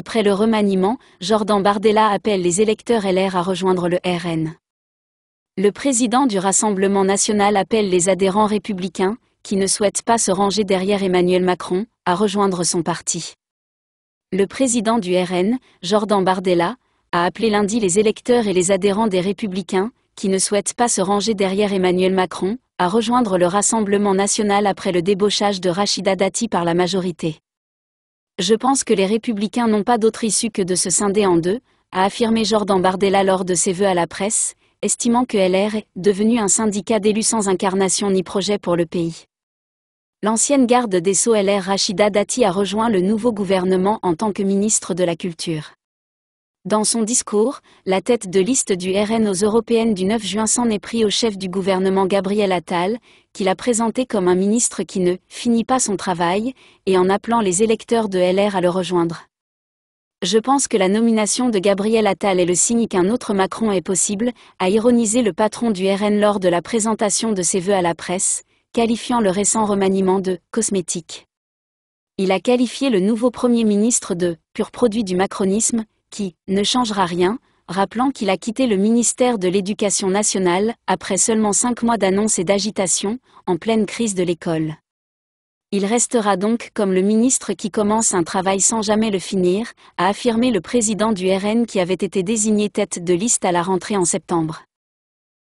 Après le remaniement, Jordan Bardella appelle les électeurs LR à rejoindre le RN. Le président du Rassemblement national appelle les adhérents républicains, qui ne souhaitent pas se ranger derrière Emmanuel Macron, à rejoindre son parti. Le président du RN, Jordan Bardella, a appelé lundi les électeurs et les adhérents des républicains, qui ne souhaitent pas se ranger derrière Emmanuel Macron, à rejoindre le Rassemblement national après le débauchage de Rachida Dati par la majorité. Je pense que les républicains n'ont pas d'autre issue que de se scinder en deux, a affirmé Jordan Bardella lors de ses vœux à la presse, estimant que LR est devenu un syndicat d'élus sans incarnation ni projet pour le pays. L'ancienne garde des Sceaux LR Rachida Dati a rejoint le nouveau gouvernement en tant que ministre de la Culture. Dans son discours, la tête de liste du RN aux européennes du 9 juin s'en est pris au chef du gouvernement Gabriel Attal, qu'il a présenté comme un ministre qui ne finit pas son travail, et en appelant les électeurs de LR à le rejoindre. Je pense que la nomination de Gabriel Attal est le signe qu'un autre Macron est possible, a ironisé le patron du RN lors de la présentation de ses vœux à la presse, qualifiant le récent remaniement de cosmétique. Il a qualifié le nouveau Premier ministre de pur produit du macronisme, qui ne changera rien, rappelant qu'il a quitté le ministère de l'Éducation nationale, après seulement cinq mois d'annonce et d'agitation, en pleine crise de l'école. Il restera donc comme le ministre qui commence un travail sans jamais le finir, a affirmé le président du RN qui avait été désigné tête de liste à la rentrée en septembre.